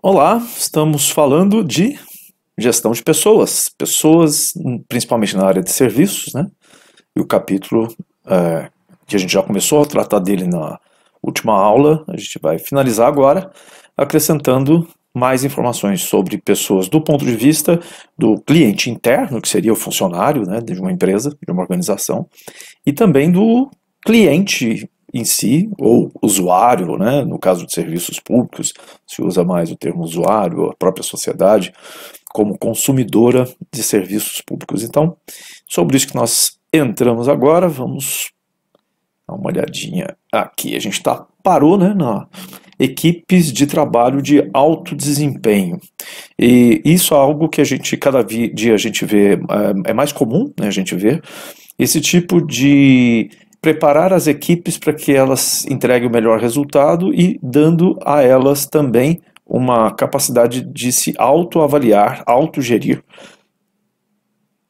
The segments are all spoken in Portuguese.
Olá, estamos falando de gestão de pessoas, pessoas hum, principalmente na área de serviços, né? E o capítulo é, que a gente já começou a tratar dele na última aula, a gente vai finalizar agora, acrescentando mais informações sobre pessoas do ponto de vista do cliente interno, que seria o funcionário né, de uma empresa, de uma organização, e também do cliente em si, ou usuário, né? no caso de serviços públicos, se usa mais o termo usuário, a própria sociedade, como consumidora de serviços públicos. Então, sobre isso que nós entramos agora, vamos dar uma olhadinha aqui. A gente tá, parou né, na equipes de trabalho de alto desempenho. E isso é algo que a gente, cada dia a gente vê, é, é mais comum né, a gente ver, esse tipo de preparar as equipes para que elas entreguem o melhor resultado e dando a elas também uma capacidade de se autoavaliar, autogerir.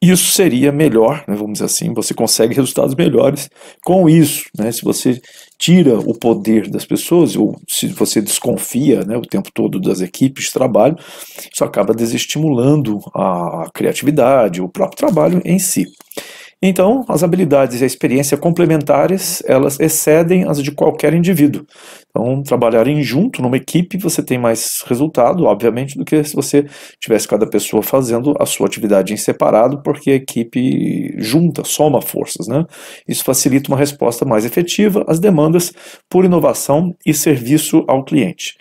Isso seria melhor, né, vamos dizer assim, você consegue resultados melhores com isso. Né, se você tira o poder das pessoas, ou se você desconfia né, o tempo todo das equipes de trabalho, isso acaba desestimulando a criatividade, o próprio trabalho em si. Então, as habilidades e a experiência complementares, elas excedem as de qualquer indivíduo. Então, trabalharem junto numa equipe, você tem mais resultado, obviamente, do que se você tivesse cada pessoa fazendo a sua atividade em separado, porque a equipe junta, soma forças, né? Isso facilita uma resposta mais efetiva às demandas por inovação e serviço ao cliente.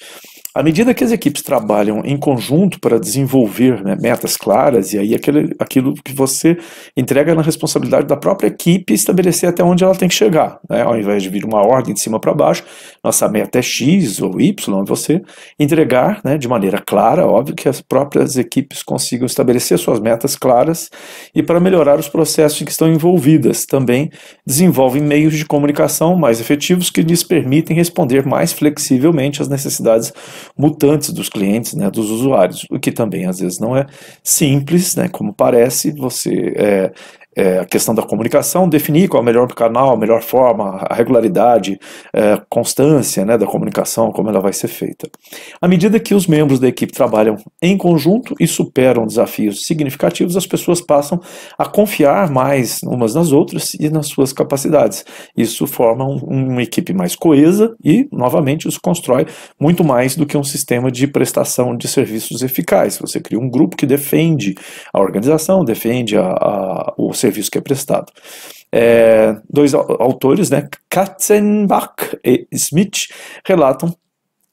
À medida que as equipes trabalham em conjunto para desenvolver né, metas claras, e aí aquele, aquilo que você entrega na responsabilidade da própria equipe estabelecer até onde ela tem que chegar, né? ao invés de vir uma ordem de cima para baixo, nossa meta é X ou Y, você entregar né, de maneira clara, óbvio, que as próprias equipes consigam estabelecer suas metas claras e para melhorar os processos em que estão envolvidas. Também desenvolvem meios de comunicação mais efetivos que lhes permitem responder mais flexivelmente às necessidades mutantes dos clientes, né, dos usuários, o que também às vezes não é simples, né, como parece, você é, é, a questão da comunicação, definir qual é o melhor canal, a melhor forma, a regularidade, é, constância né, da comunicação, como ela vai ser feita. À medida que os membros da equipe trabalham em conjunto e superam desafios significativos, as pessoas passam a confiar mais umas nas outras e nas suas capacidades. Isso forma um, uma equipe mais coesa e, novamente, isso constrói muito mais do que um sistema de prestação de serviços eficaz. Você cria um grupo que defende a organização, defende a, a o serviço serviço que é prestado. É, dois autores, né, Katzenbach e Smith, relatam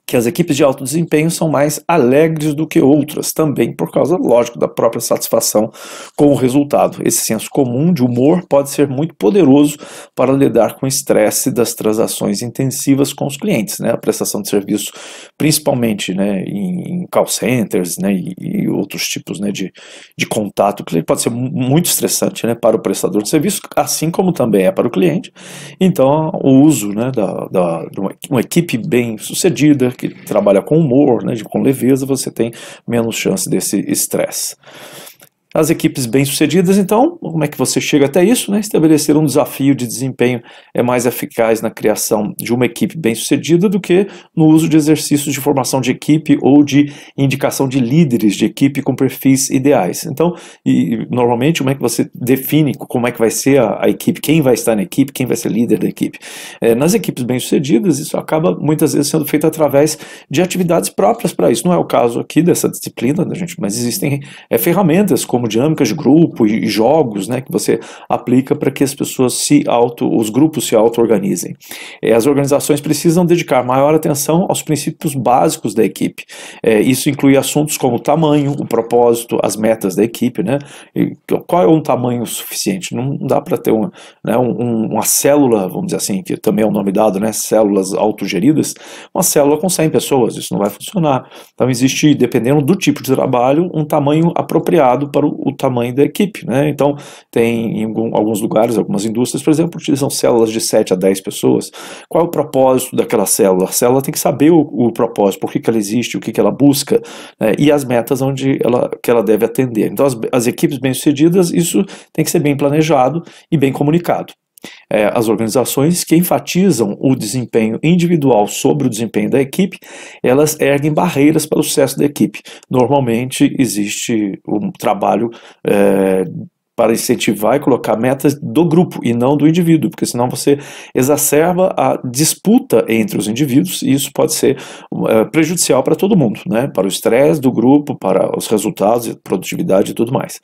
que as equipes de alto desempenho são mais alegres do que outras, também por causa, lógico, da própria satisfação com o resultado. Esse senso comum de humor pode ser muito poderoso para lidar com o estresse das transações intensivas com os clientes, né? A prestação de serviço, principalmente né, em call centers né, e, outros tipos né, de, de contato, que pode ser muito estressante né, para o prestador de serviço, assim como também é para o cliente. Então, o uso né, da, da, de uma, uma equipe bem sucedida, que trabalha com humor, né, com leveza, você tem menos chance desse estresse. As equipes bem-sucedidas, então, como é que você chega até isso? Né? Estabelecer um desafio de desempenho é mais eficaz na criação de uma equipe bem-sucedida do que no uso de exercícios de formação de equipe ou de indicação de líderes de equipe com perfis ideais. Então, e, normalmente, como é que você define como é que vai ser a, a equipe, quem vai estar na equipe, quem vai ser líder da equipe? É, nas equipes bem-sucedidas, isso acaba muitas vezes sendo feito através de atividades próprias para isso. Não é o caso aqui dessa disciplina, né, gente, mas existem é, ferramentas como termodinâmicas de grupo e jogos né, que você aplica para que as pessoas se auto, os grupos se auto-organizem. É, as organizações precisam dedicar maior atenção aos princípios básicos da equipe. É, isso inclui assuntos como o tamanho, o propósito, as metas da equipe. Né? Qual é um tamanho suficiente? Não dá para ter uma, né, uma célula, vamos dizer assim, que também é o um nome dado, né, células autogeridas, uma célula com 100 pessoas, isso não vai funcionar. Então existe, dependendo do tipo de trabalho, um tamanho apropriado para o o tamanho da equipe. Né? Então, tem em alguns lugares, algumas indústrias, por exemplo, utilizam células de 7 a 10 pessoas. Qual é o propósito daquela célula? A célula tem que saber o, o propósito, por que, que ela existe, o que, que ela busca né? e as metas onde ela, que ela deve atender. Então, as, as equipes bem-sucedidas, isso tem que ser bem planejado e bem comunicado é, as organizações que enfatizam o desempenho individual sobre o desempenho da equipe, elas erguem barreiras para o sucesso da equipe. Normalmente existe um trabalho é, para incentivar e colocar metas do grupo e não do indivíduo, porque senão você exacerba a disputa entre os indivíduos e isso pode ser é, prejudicial para todo mundo, né? para o estresse do grupo, para os resultados, produtividade e tudo mais.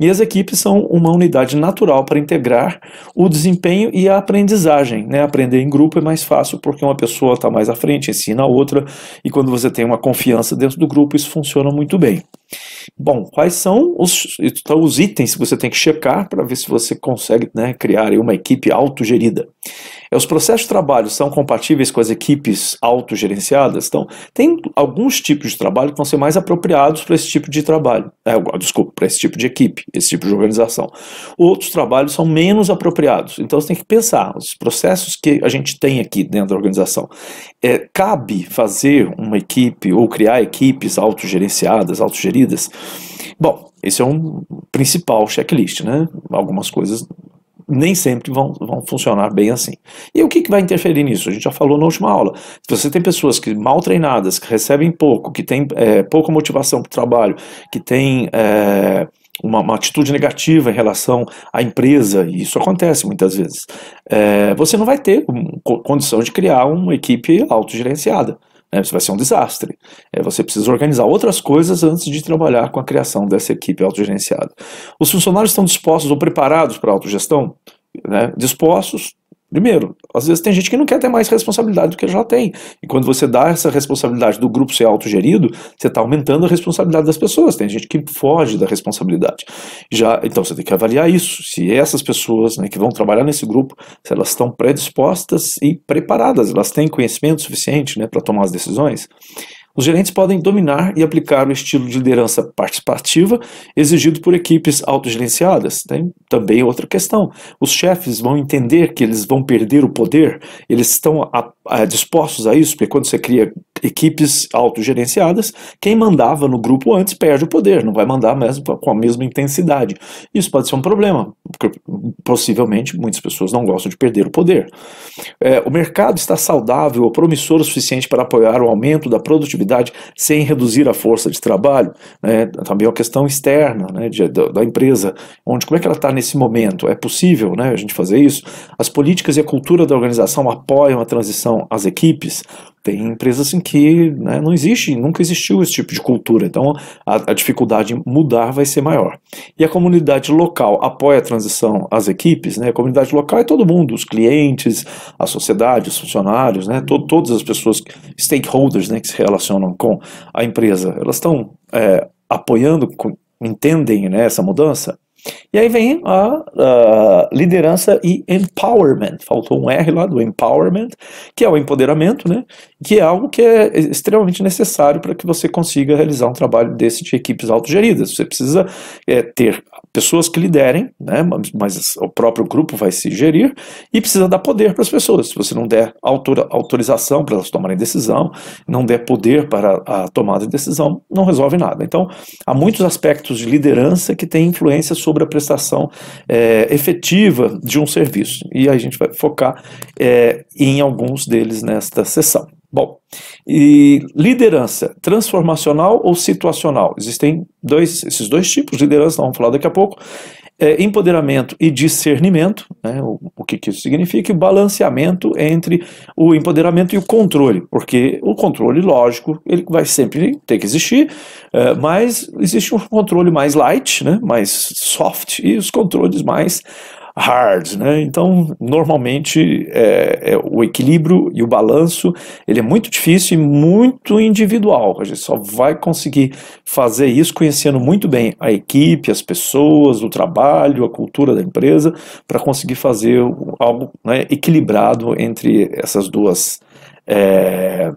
E as equipes são uma unidade natural para integrar o desempenho e a aprendizagem. Né? Aprender em grupo é mais fácil porque uma pessoa está mais à frente, ensina a outra, e quando você tem uma confiança dentro do grupo, isso funciona muito bem. Bom, quais são os, então, os itens que você tem que checar para ver se você consegue né, criar uma equipe autogerida? É, os processos de trabalho são compatíveis com as equipes autogerenciadas? Então, tem alguns tipos de trabalho que vão ser mais apropriados para esse tipo de trabalho. É, desculpa, para esse tipo de equipe, esse tipo de organização. Outros trabalhos são menos apropriados. Então, você tem que pensar, os processos que a gente tem aqui dentro da organização, é, cabe fazer uma equipe ou criar equipes autogerenciadas, autogeridas? Bom, esse é um principal checklist, né? Algumas coisas nem sempre vão, vão funcionar bem assim. E o que, que vai interferir nisso? A gente já falou na última aula. Se você tem pessoas que mal treinadas, que recebem pouco, que têm é, pouca motivação para o trabalho, que têm é, uma, uma, atitude negativa em relação à empresa, e isso acontece muitas vezes, é, você não vai ter condição de criar uma equipe autogerenciada. Né? Isso vai ser um desastre. É, você precisa organizar outras coisas antes de trabalhar com a criação dessa equipe autogerenciada. Os funcionários estão dispostos ou preparados para a autogestão? Né? Dispostos, Primeiro, às vezes tem gente que não quer ter mais responsabilidade do que já tem. E quando você dá essa responsabilidade do grupo ser autogerido, você está aumentando a responsabilidade das pessoas. Tem gente que foge da responsabilidade. Já, então você tem que avaliar isso. Se essas pessoas né, que vão trabalhar nesse grupo, se elas estão predispostas e preparadas, elas têm conhecimento suficiente né, para tomar as decisões. Os gerentes podem dominar e aplicar o estilo de liderança participativa exigido por equipes autogerenciadas. Tem né? também é outra questão. Os chefes vão entender que eles vão perder o poder, eles estão a, a, dispostos a isso, porque quando você cria equipes autogerenciadas, quem mandava no grupo antes perde o poder, não vai mandar mesmo com a mesma intensidade. Isso pode ser um problema, porque possivelmente muitas pessoas não gostam de perder o poder. É, o mercado está saudável ou promissor o suficiente para apoiar o aumento da produtividade sem reduzir a força de trabalho, né, também é uma questão externa né, de, da, da, empresa, onde como é que ela está nesse momento? É possível né, a gente fazer isso? As políticas e a cultura da organização apoiam a transição às equipes? Tem empresas em assim que né, não existe, nunca existiu esse tipo de cultura, então a, a dificuldade em mudar vai ser maior. E a comunidade local apoia a transição as equipes, né? A comunidade local é todo mundo, os clientes, a sociedade, os funcionários, né? todas as pessoas, stakeholders, né, que se relacionam com a empresa, elas estão é, apoiando, entendem né, essa mudança? E aí vem a, a, liderança e empowerment. Faltou um R lá do empowerment, que é o empoderamento, né? Que é algo que é extremamente necessário para que você consiga realizar um trabalho desse de equipes autogeridas. Você precisa é, ter pessoas que liderem, né? Mas o próprio grupo vai se gerir e precisa dar poder para as pessoas. Se você não der autor, autorização para elas tomarem decisão, não der poder para a tomada de decisão, não resolve nada. Então, há muitos aspectos de liderança que têm influência sobre sobre a prestação é, efetiva de um serviço. E a gente vai focar é, em alguns deles nesta sessão. Bom, e liderança transformacional ou situacional? Existem dois, esses dois tipos de liderança, vamos falar daqui a pouco é, empoderamento e discernimento, né, o, o que, que, isso significa, e o balanceamento entre o empoderamento e o controle, porque o controle, lógico, ele vai sempre ter que existir, é, mas existe um controle mais light, né, mais soft, e os controles mais hard, né? Então, normalmente é, é, o equilíbrio e o balanço ele é muito difícil e muito individual. A gente só vai conseguir fazer isso conhecendo muito bem a equipe, as pessoas, o trabalho, a cultura da empresa, para conseguir fazer algo né, equilibrado entre essas duas, é,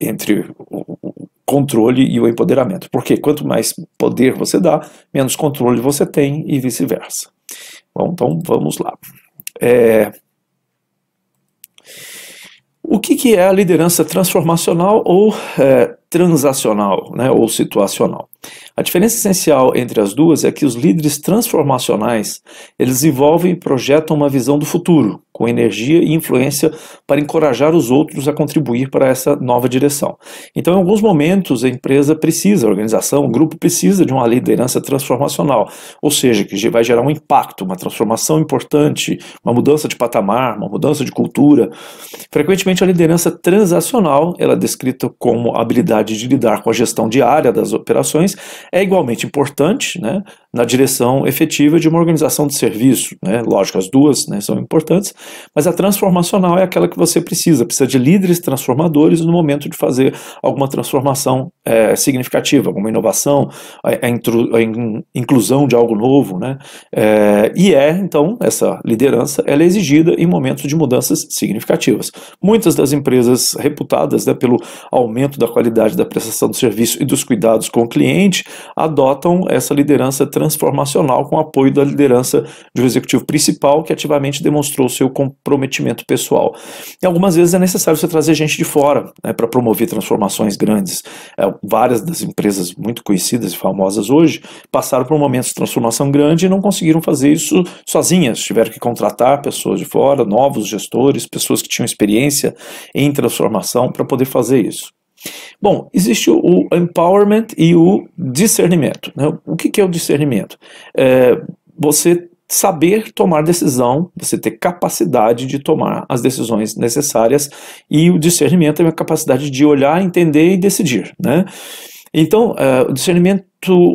entre o, controle e o empoderamento. Porque quanto mais poder você dá, menos controle você tem e vice-versa. Bom, então vamos lá. É... O que, que, é a liderança transformacional ou é, transacional, né, ou situacional? A diferença essencial entre as duas é que os líderes transformacionais, eles envolvem e projetam uma visão do futuro, com energia e influência para encorajar os outros a contribuir para essa nova direção. Então, em alguns momentos, a empresa precisa, a organização, o grupo precisa de uma liderança transformacional, ou seja, que vai gerar um impacto, uma transformação importante, uma mudança de patamar, uma mudança de cultura. Frequentemente, a liderança transacional, ela é descrita como a habilidade de lidar com a gestão diária das operações é igualmente importante né, na direção efetiva de uma organização de serviço. Né? Lógico, as duas né, são importantes, mas a transformacional é aquela que você precisa, precisa de líderes transformadores no momento de fazer alguma transformação é, significativa, alguma inovação, a, é, a, é é inclusão de algo novo. Né? É, e é, então, essa liderança ela é exigida em momentos de mudanças significativas. Muitas das empresas reputadas né, pelo aumento da qualidade da prestação do serviço e dos cuidados com o cliente, ambiente, adotam essa liderança transformacional com apoio da liderança do executivo principal, que ativamente demonstrou seu comprometimento pessoal. E algumas vezes é necessário você trazer gente de fora né, para promover transformações grandes. É, várias das empresas muito conhecidas e famosas hoje passaram por momentos de transformação grande e não conseguiram fazer isso sozinhas. Tiveram que contratar pessoas de fora, novos gestores, pessoas que tinham experiência em transformação para poder fazer isso. Bom, existe o empowerment e o discernimento. Né? O que, que é o discernimento? É você saber tomar decisão, você ter capacidade de tomar as decisões necessárias e o discernimento é a capacidade de olhar, entender e decidir. Né? Então, é, o discernimento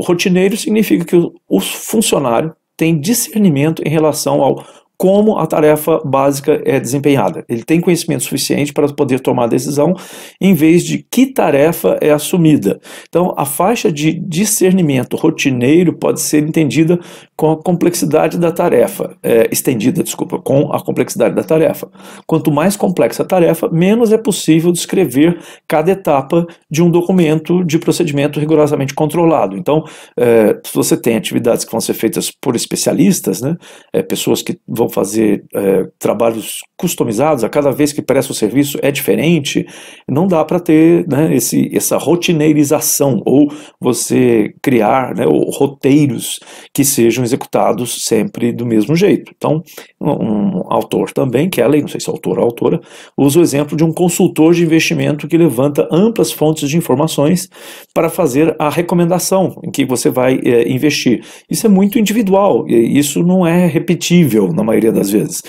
rotineiro significa que o, o funcionário tem discernimento em relação ao como a tarefa básica é desempenhada. Ele tem conhecimento suficiente para poder tomar a decisão, em vez de que tarefa é assumida. Então, a faixa de discernimento rotineiro pode ser entendida com a complexidade da tarefa, é, estendida, desculpa, com a complexidade da tarefa. Quanto mais complexa a tarefa, menos é possível descrever cada etapa de um documento de procedimento rigorosamente controlado. Então, é, se você tem atividades que vão ser feitas por especialistas, né, é, pessoas que vão fazer é, trabalhos customizados, a cada vez que presta o serviço é diferente, não dá para ter né, esse, essa rotineirização ou você criar né, roteiros que sejam executados sempre do mesmo jeito. Então, um, autor também, Kelly, é não sei se é autor ou autora, usa o exemplo de um consultor de investimento que levanta amplas fontes de informações para fazer a recomendação em que você vai é, investir. Isso é muito individual, isso não é repetível na maioria maioria das vezes.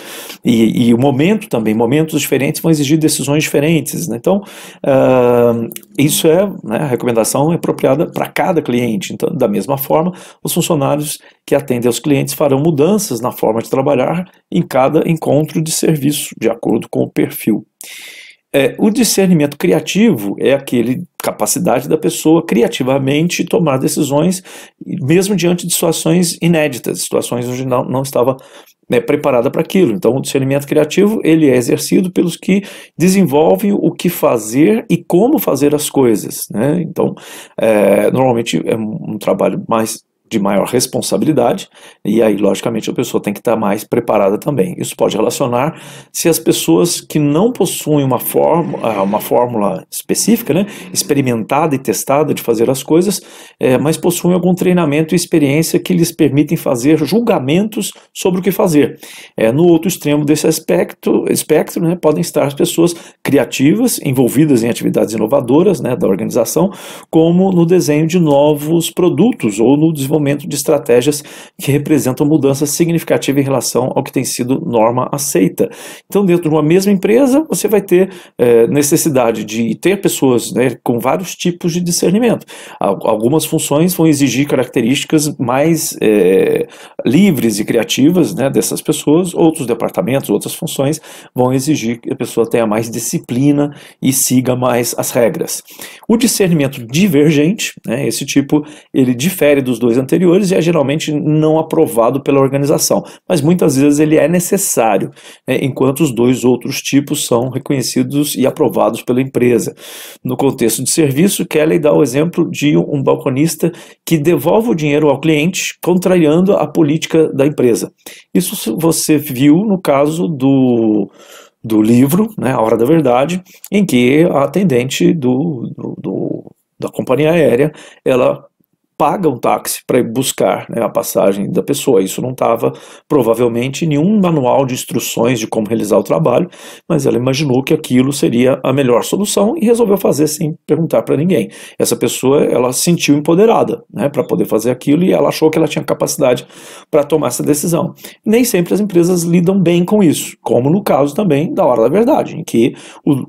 E, e o momento também, momentos diferentes vão exigir decisões diferentes. Né? Então, uh, isso é, né, a recomendação é apropriada para cada cliente. Então, da mesma forma, os funcionários que atendem aos clientes farão mudanças na forma de trabalhar em cada encontro de serviço, de acordo com o perfil. É, o discernimento criativo é aquele capacidade da pessoa criativamente tomar decisões, mesmo diante de situações inéditas, situações onde não, não estava né, preparada para aquilo. Então, o discernimento criativo ele é exercido pelos que desenvolvem o que fazer e como fazer as coisas. Né? Então, é, normalmente é um trabalho mais de maior responsabilidade, e aí, logicamente, a pessoa tem que estar mais preparada também. Isso pode relacionar se as pessoas que não possuem uma, fórmula, ah, uma fórmula específica, né, experimentada e testada de fazer as coisas, é, mas possuem algum treinamento e experiência que lhes permitem fazer julgamentos sobre o que fazer. É, no outro extremo desse aspecto, espectro, né, podem estar as pessoas criativas, envolvidas em atividades inovadoras né, da organização, como no desenho de novos produtos ou no desenvolvimento momento de estratégias que representam mudança significativa em relação ao que tem sido norma aceita. Então, dentro de uma mesma empresa, você vai ter é, necessidade de ter pessoas né, com vários tipos de discernimento. Algumas funções vão exigir características mais é, livres e criativas né, dessas pessoas, outros departamentos, outras funções vão exigir que a pessoa tenha mais disciplina e siga mais as regras. O discernimento divergente, né, esse tipo, ele difere dos dois anteriores e é geralmente não aprovado pela organização, mas muitas vezes ele é necessário, né, enquanto os dois outros tipos são reconhecidos e aprovados pela empresa. No contexto de serviço, Kelly dá o exemplo de um balconista que devolve o dinheiro ao cliente, contrariando a política da empresa. Isso você viu no caso do do livro, né, A Hora da Verdade, em que a atendente do, do, do da companhia aérea, ela paga um táxi para buscar né, a passagem da pessoa. Isso não estava, provavelmente, em nenhum manual de instruções de como realizar o trabalho, mas ela imaginou que aquilo seria a melhor solução e resolveu fazer sem perguntar para ninguém. Essa pessoa, ela se sentiu empoderada né, para poder fazer aquilo e ela achou que ela tinha capacidade para tomar essa decisão. Nem sempre as empresas lidam bem com isso, como no caso também da Hora da Verdade, em que o,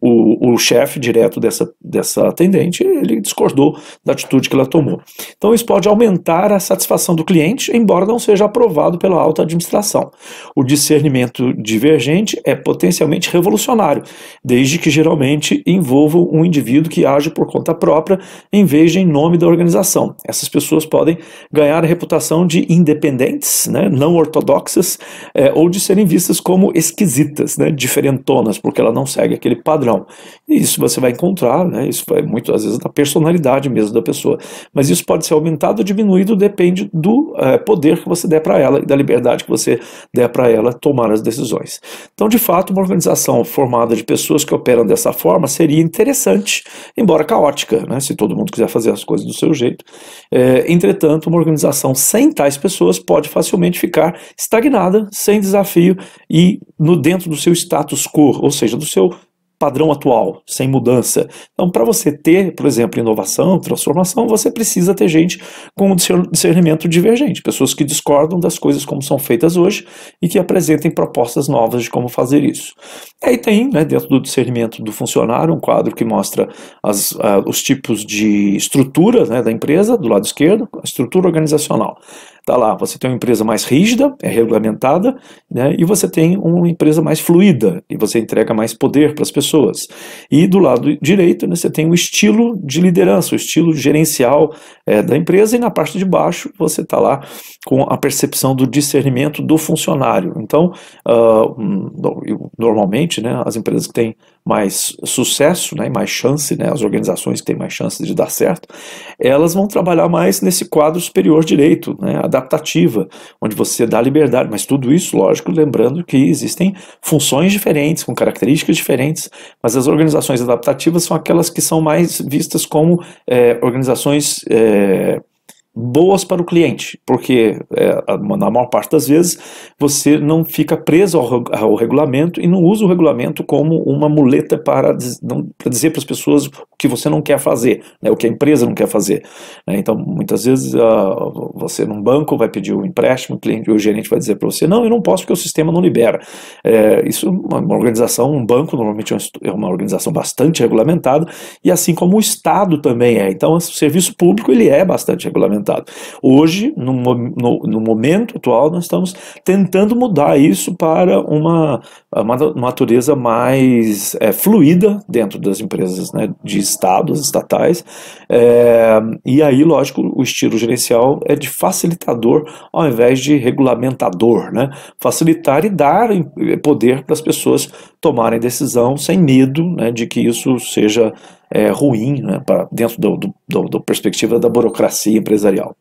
o, o chefe direto dessa, dessa atendente, ele discordou da atitude que ela tomou. Então pode aumentar a satisfação do cliente, embora não seja aprovado pela alta administração. O discernimento divergente é potencialmente revolucionário, desde que geralmente envolva um indivíduo que age por conta própria em vez de em nome da organização. Essas pessoas podem ganhar a reputação de independentes, né, não ortodoxas, é, ou de serem vistas como esquisitas, né, diferentonas, porque ela não segue aquele padrão. E isso você vai encontrar, né, isso vai muito às vezes da personalidade mesmo da pessoa. Mas isso pode ser aumentado aumentado ou diminuído depende do é, poder que você der para ela e da liberdade que você der para ela tomar as decisões. Então, de fato, uma organização formada de pessoas que operam dessa forma seria interessante, embora caótica, né, se todo mundo quiser fazer as coisas do seu jeito. É, entretanto, uma organização sem tais pessoas pode facilmente ficar estagnada, sem desafio e no dentro do seu status quo, ou seja, do seu padrão atual, sem mudança. Então, para você ter, por exemplo, inovação, transformação, você precisa ter gente com discernimento divergente, pessoas que discordam das coisas como são feitas hoje e que apresentem propostas novas de como fazer isso. aí tem, né, dentro do discernimento do funcionário, um quadro que mostra as, uh, os tipos de estrutura né, da empresa, do lado esquerdo, a estrutura organizacional. Tá lá, você tem uma empresa mais rígida, é regulamentada, né, e você tem uma empresa mais fluida, e você entrega mais poder para as pessoas. E do lado direito, né, você tem o um estilo de liderança, o estilo gerencial é, da empresa, e na parte de baixo você está lá com a percepção do discernimento do funcionário. Então, uh, normalmente, né, as empresas que têm mais sucesso, né, mais chance, né, as organizações que têm mais chance de dar certo, elas vão trabalhar mais nesse quadro superior direito, né, adaptativa, onde você dá liberdade, mas tudo isso, lógico, lembrando que existem funções diferentes, com características diferentes, mas as organizações adaptativas são aquelas que são mais vistas como é, organizações. É, boas para o cliente, porque é, na maior parte das vezes você não fica preso ao, ao, regulamento e não usa o regulamento como uma muleta para, não, para dizer para as pessoas o que você não quer fazer, né, o que a empresa não quer fazer. Né. Então, muitas vezes uh, você num banco vai pedir um empréstimo, o, cliente, o gerente vai dizer para você, não, eu não posso porque o sistema não libera. É, isso é uma, uma organização, um banco normalmente é, é uma organização bastante regulamentada e assim como o Estado também é. Então, o serviço público ele é bastante regulamentado Hoje, no, no, no, momento atual, nós estamos tentando mudar isso para uma, uma natureza mais é, fluida dentro das empresas né, de estados, estatais. É, e aí, lógico, o estilo gerencial é de facilitador ao invés de regulamentador. Né? Facilitar e dar poder para as pessoas tomarem decisão sem medo né, de que isso seja é, ruim né, para dentro do, do, do, do, perspectiva da burocracia empresarial.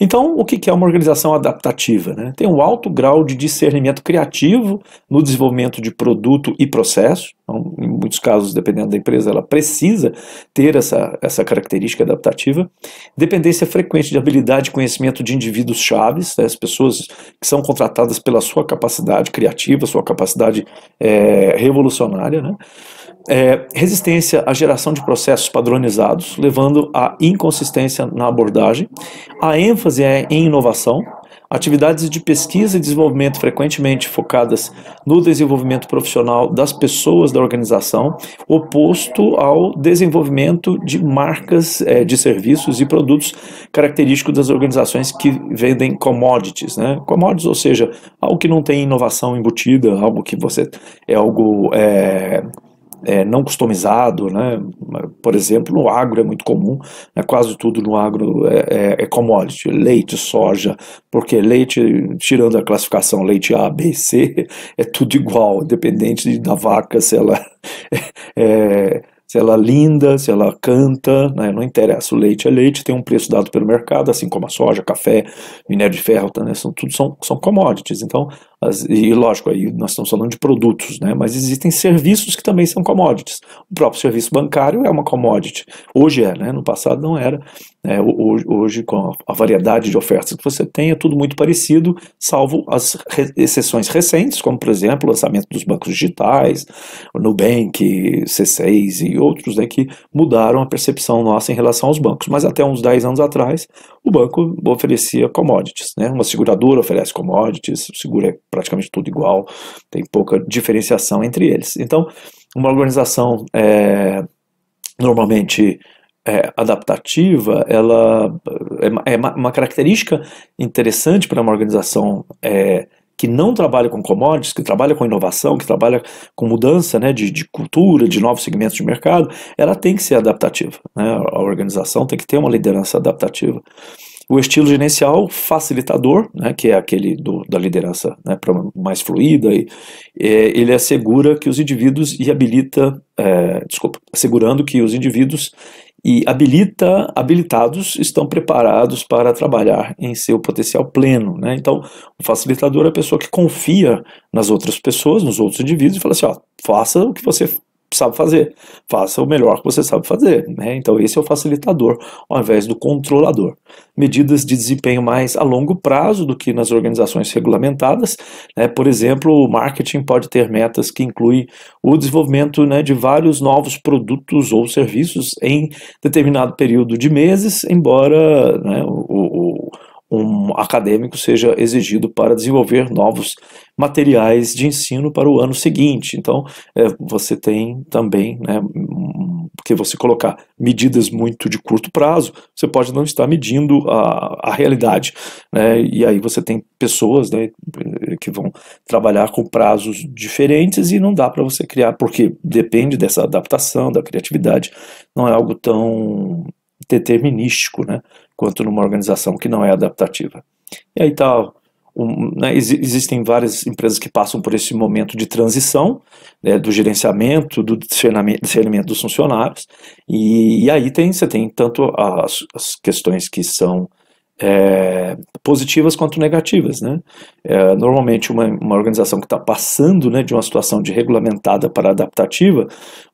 Então, o que é uma organização adaptativa? Né? Tem um alto grau de discernimento criativo no desenvolvimento de produto e processo. Então, em muitos casos, dependendo da empresa, ela precisa ter essa, essa característica adaptativa. Dependência frequente de habilidade e conhecimento de indivíduos chaves, né? as pessoas que são contratadas pela sua capacidade criativa, sua capacidade é, revolucionária. Né? é, resistência à geração de processos padronizados, levando à inconsistência na abordagem. A ênfase é em inovação, atividades de pesquisa e desenvolvimento frequentemente focadas no desenvolvimento profissional das pessoas da organização, oposto ao desenvolvimento de marcas é, de serviços e produtos característicos das organizações que vendem commodities, né? Commodities, ou seja, algo que não tem inovação embutida, algo que você é algo é, é, não customizado, né? Por exemplo, no agro é muito comum, né? quase tudo no agro é, é, é commodity, leite, soja, porque leite, tirando a classificação leite A, B, C, é tudo igual, independente da vaca, se ela é, se ela linda, se ela canta, né? não interessa. O leite é leite, tem um preço dado pelo mercado, assim como a soja, café, minério de ferro, né? são, tudo são, são commodities. Então, e lógico, aí nós estamos falando de produtos, né? mas existem serviços que também são commodities. O próprio serviço bancário é uma commodity. Hoje é, né? no passado não era. É, né? hoje, hoje, com a variedade de ofertas que você tem, é tudo muito parecido, salvo as re exceções recentes, como por exemplo o lançamento dos bancos digitais, o Nubank, C6 e outros né, que mudaram a percepção nossa em relação aos bancos. Mas até uns 10 anos atrás, o banco oferecia commodities. Né? Uma seguradora oferece commodities, o seguro é praticamente tudo igual, tem pouca diferenciação entre eles. Então, uma organização é, normalmente é, adaptativa, ela é, é uma característica interessante para uma organização é, que não trabalha com commodities, que trabalha com inovação, que trabalha com mudança né, de, de cultura, de novos segmentos de mercado, ela tem que ser adaptativa. Né? A organização tem que ter uma liderança adaptativa o estilo gerencial facilitador, né, que é aquele do, da liderança né, mais fluida, e, é, ele assegura que os indivíduos e habilita, é, desculpa, assegurando que os indivíduos e habilita, habilitados estão preparados para trabalhar em seu potencial pleno. Né? Então, o facilitador é a pessoa que confia nas outras pessoas, nos outros indivíduos, e fala assim: ó, faça o que você sabe fazer. Faça o melhor que você sabe fazer. Né? Então, esse é o facilitador, ao invés do controlador. Medidas de desempenho mais a longo prazo do que nas organizações regulamentadas. Né? Por exemplo, o marketing pode ter metas que incluem o desenvolvimento né, de vários novos produtos ou serviços em determinado período de meses, embora né, o, o um acadêmico seja exigido para desenvolver novos materiais de ensino para o ano seguinte. Então, é, você tem também, né, porque você colocar medidas muito de curto prazo, você pode não estar medindo a, a realidade. Né, e aí você tem pessoas né, que vão trabalhar com prazos diferentes e não dá para você criar, porque depende dessa adaptação, da criatividade, não é algo tão determinístico né, quanto numa organização que não é adaptativa. E aí tal. Tá, um, né, ex existem várias empresas que passam por esse momento de transição né, do gerenciamento, do discernimento dos funcionários, e, e aí tem, você tem tanto as, as questões que são é, positivas quanto negativas. Né? É, normalmente, uma, uma organização que está passando né, de uma situação de regulamentada para adaptativa,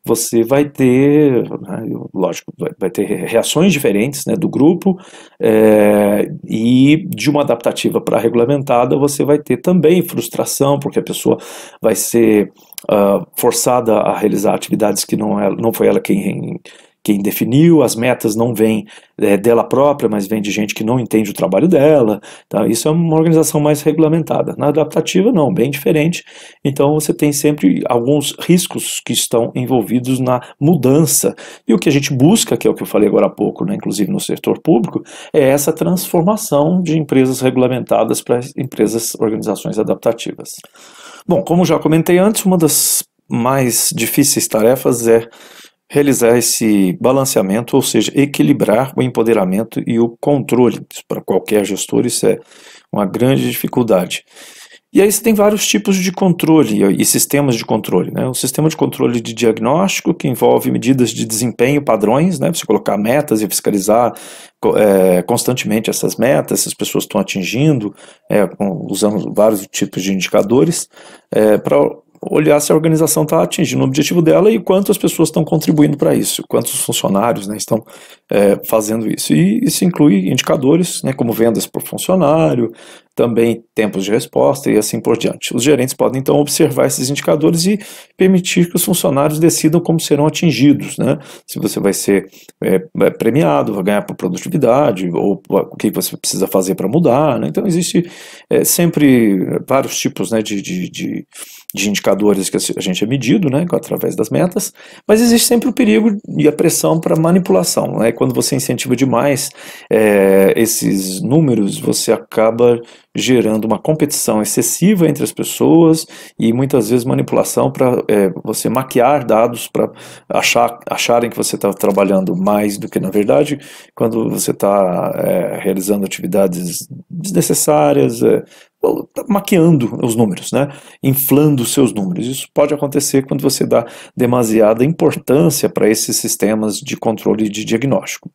você vai ter, né, lógico, vai, ter reações diferentes né, do grupo, é, e de uma adaptativa para regulamentada, você vai ter também frustração, porque a pessoa vai ser. Uh, forçada a realizar atividades que não, é, não foi ela quem quem definiu as metas não vem é, eh, dela própria, mas vem de gente que não entende o trabalho dela. Tá? Isso é uma organização mais regulamentada. Na adaptativa, não, bem diferente. Então, você tem sempre alguns riscos que estão envolvidos na mudança. E o que a gente busca, que é o que eu falei agora há pouco, né, inclusive no setor público, é essa transformação de empresas regulamentadas para empresas, organizações adaptativas. Bom, como já comentei antes, uma das mais difíceis tarefas é realizar esse balanceamento, ou seja, equilibrar o empoderamento e o controle. Isso, para qualquer gestor isso é uma grande dificuldade. E aí você tem vários tipos de controle e sistemas de controle. Né? O sistema de controle de diagnóstico, que envolve medidas de desempenho, padrões, né? você colocar metas e fiscalizar é, constantemente essas metas, se as pessoas estão atingindo, é, usando vários tipos de indicadores, é, para olhar se a organização está atingindo o objetivo dela e quanto as pessoas estão contribuindo para isso, quantos funcionários né, estão é, fazendo isso. E isso inclui indicadores, né, como vendas por funcionário, também tempos de resposta e assim por diante. Os gerentes podem então observar esses indicadores e permitir que os funcionários decidam como serão atingidos, né? Se você vai ser é, é premiado, vai ganhar por produtividade ou o que você precisa fazer para mudar, né? Então existe é, sempre vários tipos, né, de, de, de de indicadores que a gente é medido, né, através das metas, mas existe sempre o perigo e a pressão para manipulação. Né? Quando você incentiva demais é, esses números, você acaba gerando uma competição excessiva entre as pessoas e muitas vezes manipulação para é, você maquiar dados para achar, acharem que você está trabalhando mais do que na verdade, quando você está é, realizando atividades desnecessárias, é, maquiando os números, né? inflando os seus números. Isso pode acontecer quando você dá demasiada importância para esses sistemas de controle de diagnóstico.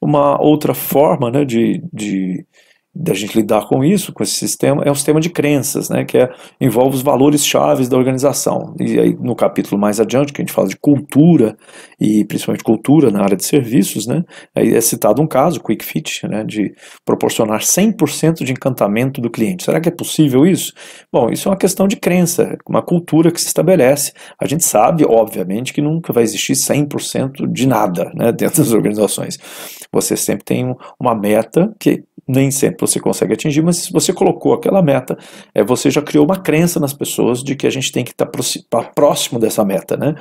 Uma outra forma né, de, de da gente lidar com isso, com esse sistema, é um sistema de crenças, né, que é, envolve os valores chaves da organização. E aí, no capítulo mais adiante, que a gente fala de cultura, e principalmente cultura na área de serviços, né, aí é citado um caso, Quick Fit, né, de proporcionar 100% de encantamento do cliente. Será que é possível isso? Bom, isso é uma questão de crença, uma cultura que se estabelece. A gente sabe, obviamente, que nunca vai existir 100% de nada né, dentro das organizações. Você sempre tem uma meta que nem sempre que você consegue atingir, mas se você colocou aquela meta, é, você já criou uma crença nas pessoas de que a gente tem que estar tá, tá próximo dessa meta, né?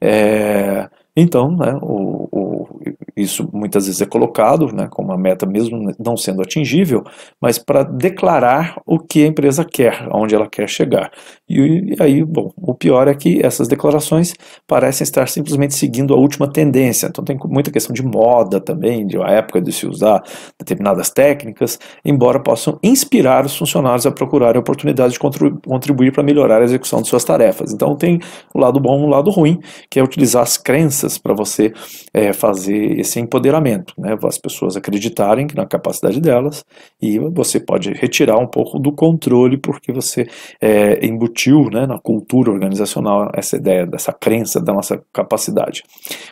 É, então, né, o, o, isso muitas vezes é colocado né, como uma meta, mesmo não sendo atingível, mas para declarar o que a empresa quer, aonde ela quer chegar. E, e aí, bom, o pior é que essas declarações parecem estar simplesmente seguindo a última tendência. Então, tem muita questão de moda também, de uma época de se usar determinadas técnicas, embora possam inspirar os funcionários a procurarem oportunidades de contribuir para melhorar a execução de suas tarefas. Então, tem o lado bom e o lado ruim, que é utilizar as crenças para você é, fazer esse empoderamento, né? as pessoas acreditarem na capacidade delas e você pode retirar um pouco do controle porque você é, embutiu né, na cultura organizacional essa ideia, dessa crença da nossa capacidade.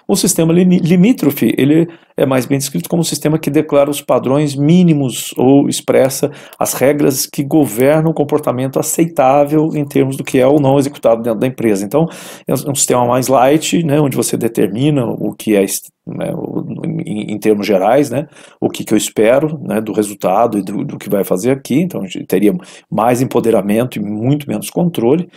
O sistema limítrofe ele é mais bem descrito como um sistema que declara os padrões mínimos ou expressa as regras que governam o comportamento aceitável em termos do que é ou não executado dentro da empresa. Então, é um sistema mais light, né, onde você determina o que é né, em, em, termos gerais, né, o que, que eu espero né, do resultado e do, do que vai fazer aqui. Então, a gente teria mais empoderamento e muito menos controle.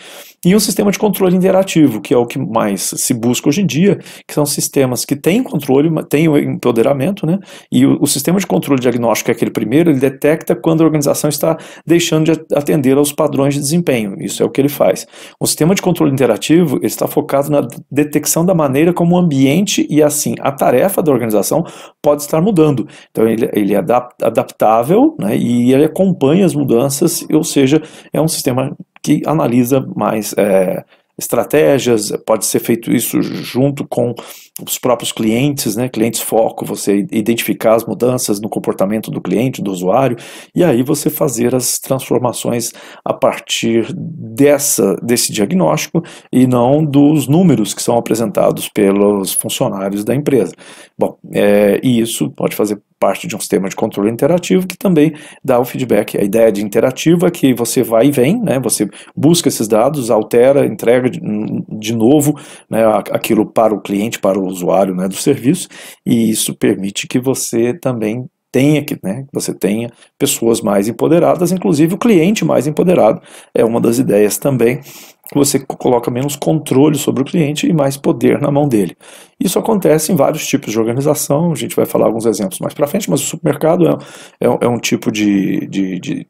E um sistema de controle interativo, que é o que mais se busca hoje em dia, que são sistemas que têm controle, têm o empoderamento, né? E o, o sistema de controle diagnóstico, que é aquele primeiro, ele detecta quando a organização está deixando de atender aos padrões de desempenho. Isso é o que ele faz. O sistema de controle interativo ele está focado na detecção da maneira como o ambiente e, assim, a tarefa tarefa da organização pode estar mudando. Então ele, ele é adaptável né, e ele acompanha as mudanças, ou seja, é um sistema que analisa mais é, estratégias, pode ser feito isso junto com os próprios clientes, né? clientes foco, você identificar as mudanças no comportamento do cliente, do usuário, e aí você fazer as transformações a partir dessa, desse diagnóstico e não dos números que são apresentados pelos funcionários da empresa. Bom, é, e isso pode fazer parte de um sistema de controle interativo que também dá o feedback. A ideia de interativa é que você vai e vem, né, você busca esses dados, altera, entrega de, hum, de novo né, aquilo para o cliente, para o usuário né, do serviço, e isso permite que você também tenha que, né, que você tenha pessoas mais empoderadas, inclusive o cliente mais empoderado é uma das ideias também. Você coloca menos controle sobre o cliente e mais poder na mão dele. Isso acontece em vários tipos de organização, a gente vai falar alguns exemplos mais para frente, mas o supermercado é, é, é um tipo de, de, de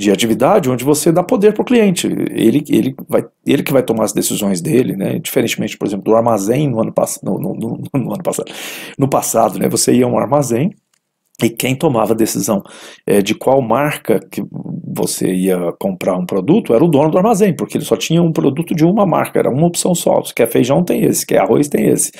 de atividade onde você dá poder para o cliente. Ele, ele, vai, ele que vai tomar as decisões dele, né? Diferentemente, por exemplo, do armazém no ano, pass no, no, no, no, ano passado. No passado, né? Você ia a um armazém e quem tomava a decisão é, de qual marca que você ia comprar um produto era o dono do armazém, porque ele só tinha um produto de uma marca, era uma opção só. Se quer feijão, tem esse, se quer arroz, tem esse.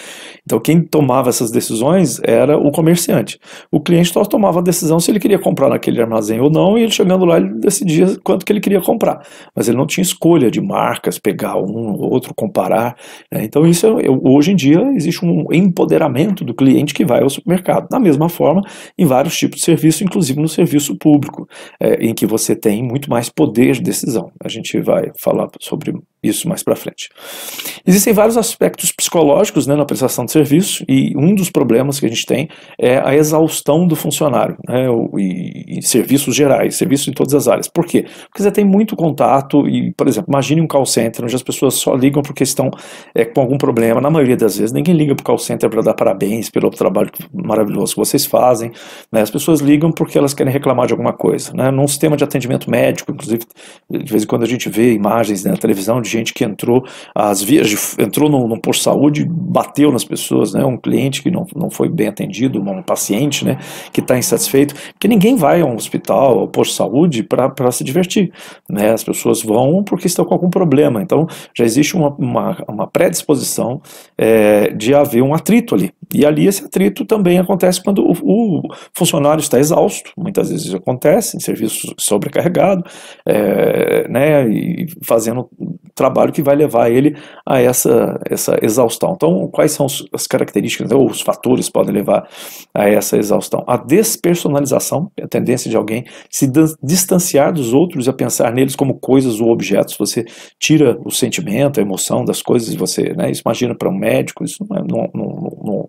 Então quem tomava essas decisões era o comerciante. O cliente só tomava a decisão se ele queria comprar naquele armazém ou não, e ele chegando lá, ele decidia quanto que ele queria comprar. Mas ele não tinha escolha de marcas, pegar um ou outro, comparar. Né? Então isso, é, hoje em dia, existe um empoderamento do cliente que vai ao supermercado. Da mesma forma, em vários tipos de serviço, inclusive no serviço público, é, em que você tem muito mais poder de decisão. A gente vai falar sobre isso mais para frente. Existem vários aspectos psicológicos né, na prestação de serviço e um dos problemas que a gente tem é a exaustão do funcionário né, e, e, serviços gerais, serviços em todas as áreas. Por quê? Porque você tem muito contato e, por exemplo, imagine um call center onde as pessoas só ligam porque estão é, com algum problema. Na maioria das vezes, ninguém liga para o call center para dar parabéns pelo trabalho maravilhoso que vocês fazem. Né? As pessoas ligam porque elas querem reclamar de alguma coisa. Né. Num sistema de atendimento médico, inclusive, de vez em quando a gente vê imagens né, na televisão de gente que entrou às vias, entrou no num saúde, bateu nas pessoas, né? Um cliente que não, não foi bem atendido, um paciente, né? Que está insatisfeito, porque ninguém vai a um hospital, ao posto saúde para se divertir, né? As pessoas vão porque estão com algum problema, então já existe uma, uma, uma predisposição é, de haver um atrito ali. E ali esse atrito também acontece quando o, o funcionário está exausto, muitas vezes acontece, em serviço sobrecarregado, é, né, e fazendo trabalho que vai levar ele a essa, essa exaustão. Então, quais são as características né, ou os fatores que podem levar a essa exaustão? A despersonalização, a tendência de alguém se distanciar dos outros e a pensar neles como coisas ou objetos. Você tira o sentimento, a emoção das coisas, você, né, imagina para um médico, isso não, é, não, não, não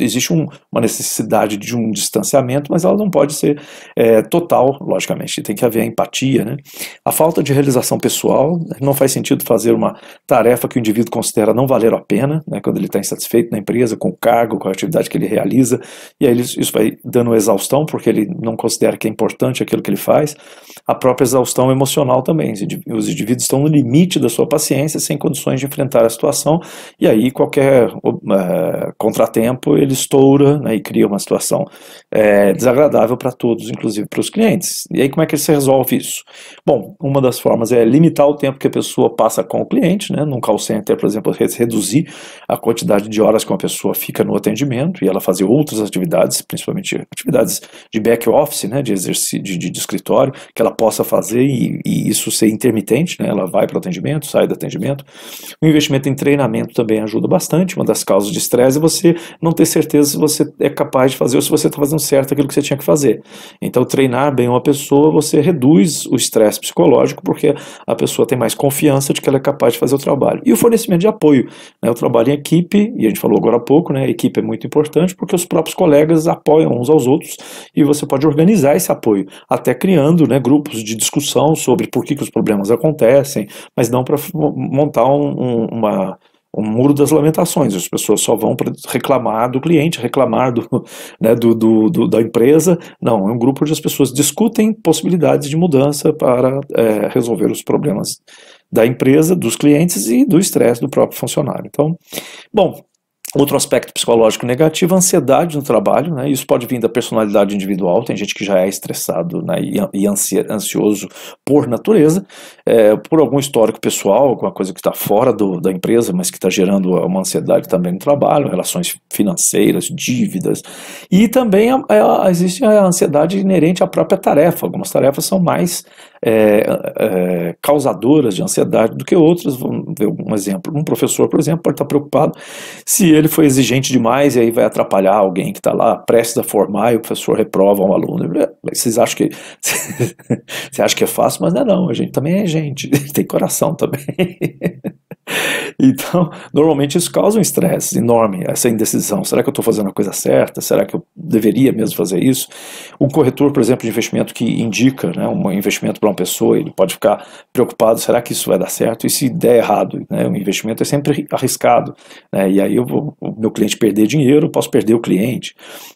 Existe um, uma necessidade de um distanciamento, mas ela não pode ser é, total, logicamente, tem que haver a empatia. Né? A falta de realização pessoal, né, não faz sentido fazer uma tarefa que o indivíduo considera não valer a pena, né, quando ele está insatisfeito na empresa, com o cargo, com a atividade que ele realiza, e aí isso vai dando exaustão, porque ele não considera que é importante aquilo que ele faz. A própria exaustão emocional também, os indivíduos estão no limite da sua paciência, sem condições de enfrentar a situação, e aí qualquer uh, contratempo ele estoura né, e cria uma situação é, desagradável para todos, inclusive para os clientes. E aí como é que se resolve isso? Bom, uma das formas é limitar o tempo que a pessoa passa com o cliente, né, num call center, por exemplo, reduzir a quantidade de horas que uma pessoa fica no atendimento e ela fazer outras atividades, principalmente atividades de back office, né, de de, de, de escritório, que ela possa fazer e, e isso ser intermitente, né, ela vai para o atendimento, sai do atendimento. O investimento em treinamento também ajuda bastante, uma das causas de estresse é você não ter ter certeza se você é capaz de fazer ou se você está fazendo certo aquilo que você tinha que fazer. Então, treinar bem uma pessoa, você reduz o estresse psicológico, porque a pessoa tem mais confiança de que ela é capaz de fazer o trabalho. E o fornecimento de apoio. Né? O trabalho em equipe, e a gente falou agora há pouco, né? a equipe é muito importante porque os próprios colegas apoiam uns aos outros e você pode organizar esse apoio, até criando né, grupos de discussão sobre por que, que os problemas acontecem, mas não para montar um, uma um muro das lamentações. As pessoas só vão reclamar do cliente, reclamar do, né, do, do, do, da empresa. Não, é um grupo onde as pessoas discutem possibilidades de mudança para é, resolver os problemas da empresa, dos clientes e do estresse do próprio funcionário. Então, bom, Outro aspecto psicológico negativo, ansiedade no trabalho, né? Isso pode vir da personalidade individual, tem gente que já é estressado né? e ansioso por natureza, é, por algum histórico pessoal, alguma coisa que está fora do, da empresa, mas que está gerando uma ansiedade também no trabalho, relações financeiras, dívidas. E também é, é, existe a ansiedade inerente à própria tarefa. Algumas tarefas são mais é, é, causadoras de ansiedade do que outras. Vamos ver um exemplo. Um professor, por exemplo, pode estar preocupado se ele foi exigente demais e aí vai atrapalhar alguém que está lá prestes a formar e o professor reprova um aluno. Vocês acham que, você acha que é fácil, mas não é não. A gente também é gente, tem coração também. Então, normalmente isso causa um estresse enorme, essa indecisão. Será que eu estou fazendo a coisa certa? Será que eu deveria mesmo fazer isso? O corretor, por exemplo, de investimento que indica né, um investimento para uma pessoa, ele pode ficar preocupado: será que isso vai dar certo? E se der errado? Né, o investimento é sempre arriscado. Né, e aí vou, o meu cliente perder dinheiro, eu posso perder o cliente.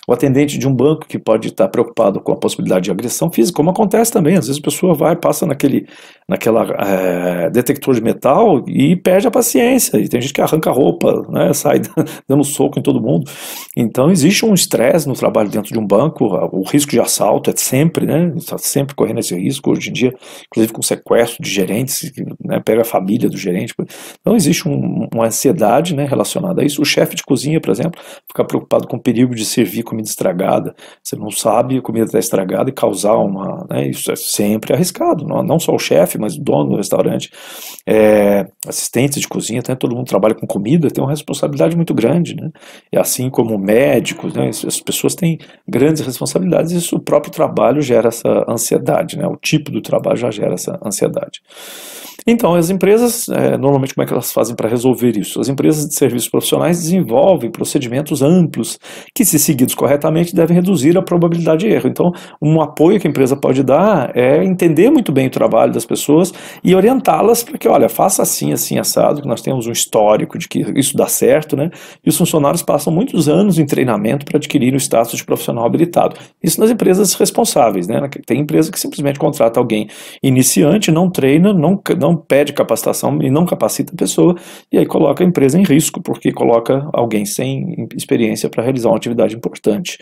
O atendente de um banco que pode estar preocupado com a possibilidade de agressão física, como acontece também. Às vezes a pessoa vai, passa naquele naquela, é, detector de metal e perde perde a paciência. E tem gente que arranca a roupa, né, sai dando soco em todo mundo. Então existe um estresse no trabalho dentro de um banco, o risco de assalto é sempre, né? Está sempre correndo esse risco hoje em dia, inclusive com sequestro de gerentes, né, pega a família do gerente. Então existe um, uma ansiedade né, relacionada a isso. O chefe de cozinha, por exemplo, fica preocupado com o perigo de servir comida estragada. Você não sabe a comida está estragada e causar uma. Né, isso é sempre arriscado. Não, não só o chefe, mas o dono do restaurante, é, assistentes de cozinha, até né, todo mundo trabalha com comida, tem uma responsabilidade muito grande. Né? E assim como médicos, né? as pessoas têm grandes responsabilidades e isso, o próprio trabalho gera essa ansiedade, né? o tipo do trabalho já gera essa ansiedade. Então, as empresas, é, normalmente, como é que elas fazem para resolver isso? As empresas de serviços profissionais desenvolvem procedimentos amplos que, se seguidos corretamente, devem reduzir a probabilidade de erro. Então, um apoio que a empresa pode dar é entender muito bem o trabalho das pessoas e orientá-las para que, olha, faça assim, assim, assado, que nós temos um histórico de que isso dá certo, né? E os funcionários passam muitos anos em treinamento para adquirir o status de profissional habilitado. Isso nas empresas responsáveis, né? Tem empresa que simplesmente contrata alguém iniciante, não treina, não, não não pede capacitação e não capacita a pessoa, e aí coloca a empresa em risco, porque coloca alguém sem experiência para realizar uma atividade importante.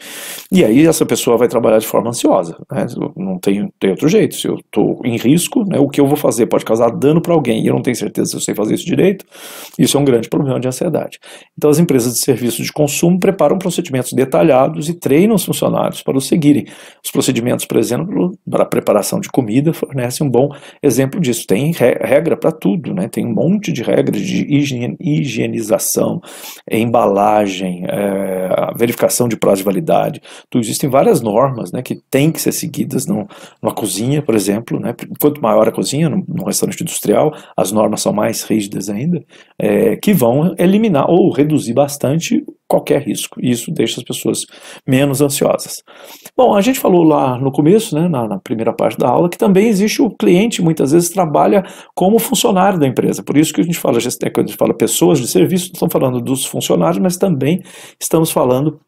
E aí essa pessoa vai trabalhar de forma ansiosa, né? não tem, tem outro jeito, se eu estou em risco, né, o que eu vou fazer pode causar dano para alguém e eu não tenho certeza se eu sei fazer isso direito, isso é um grande problema de ansiedade. Então as empresas de serviço de consumo preparam procedimentos detalhados e treinam os funcionários para os seguirem. Os procedimentos, por exemplo, para a preparação de comida fornecem um bom exemplo disso. Tem regra para tudo, né? Tem um monte de regras de higienização, embalagem, é, verificação de prazo de validade. Então, existem várias normas, né, que têm que ser seguidas no, numa cozinha, por exemplo, né? Quanto maior a cozinha, num restaurante industrial, as normas são mais rígidas ainda, é, que vão eliminar ou reduzir bastante qualquer risco. E isso deixa as pessoas menos ansiosas. Bom, a gente falou lá no começo, né, na, na, primeira parte da aula, que também existe o cliente, muitas vezes trabalha como funcionário da empresa. Por isso que a gente fala, é, quando a gente fala pessoas de serviço, estamos falando dos funcionários, mas também estamos falando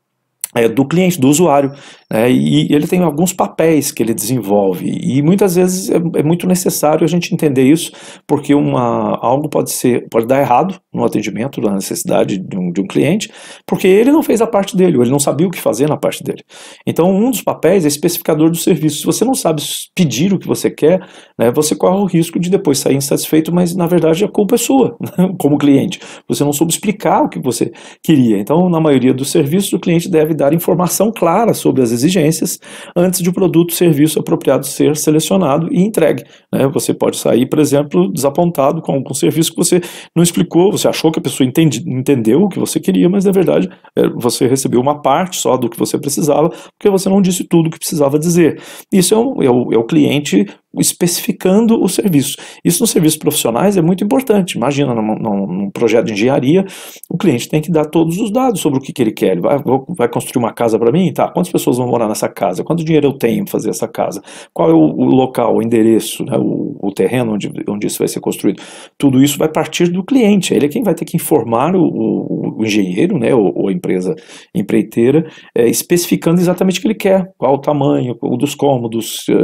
é, do cliente, do usuário, é, e ele tem alguns papéis que ele desenvolve, e muitas vezes é, é, muito necessário a gente entender isso, porque uma, algo pode, ser, pode dar errado no atendimento, na necessidade de um, de um cliente, porque ele não fez a parte dele, ou ele não sabia o que fazer na parte dele. Então, um dos papéis é especificador do serviço. Se você não sabe pedir o que você quer, né, você corre o risco de depois sair insatisfeito, mas na verdade a culpa é sua, como cliente. Você não soube explicar o que você queria. Então, na maioria dos serviços, o cliente deve dar informação clara sobre as exigências exigências antes de o produto ou serviço apropriado ser selecionado e entregue. Né? Você pode sair, por exemplo, desapontado com algum serviço que você não explicou, você achou que a pessoa entendeu o que você queria, mas na verdade é, você recebeu uma parte só do que você precisava, porque você não disse tudo o que precisava dizer. Isso é, é, o, é o cliente especificando os serviços. Isso nos serviços profissionais é muito importante. Imagina num, num, projeto de engenharia, o cliente tem que dar todos os dados sobre o que, que ele quer. Ele vai, vai construir uma casa para mim? Tá, quantas pessoas vão morar nessa casa? Quanto dinheiro eu tenho para fazer essa casa? Qual é o, o local, o endereço, né, o, o, terreno onde, onde isso vai ser construído? Tudo isso vai partir do cliente. Ele é quem vai ter que informar o, o, o engenheiro né, ou, ou, a empresa empreiteira, é, especificando exatamente o que ele quer, qual o tamanho, o dos cômodos, é,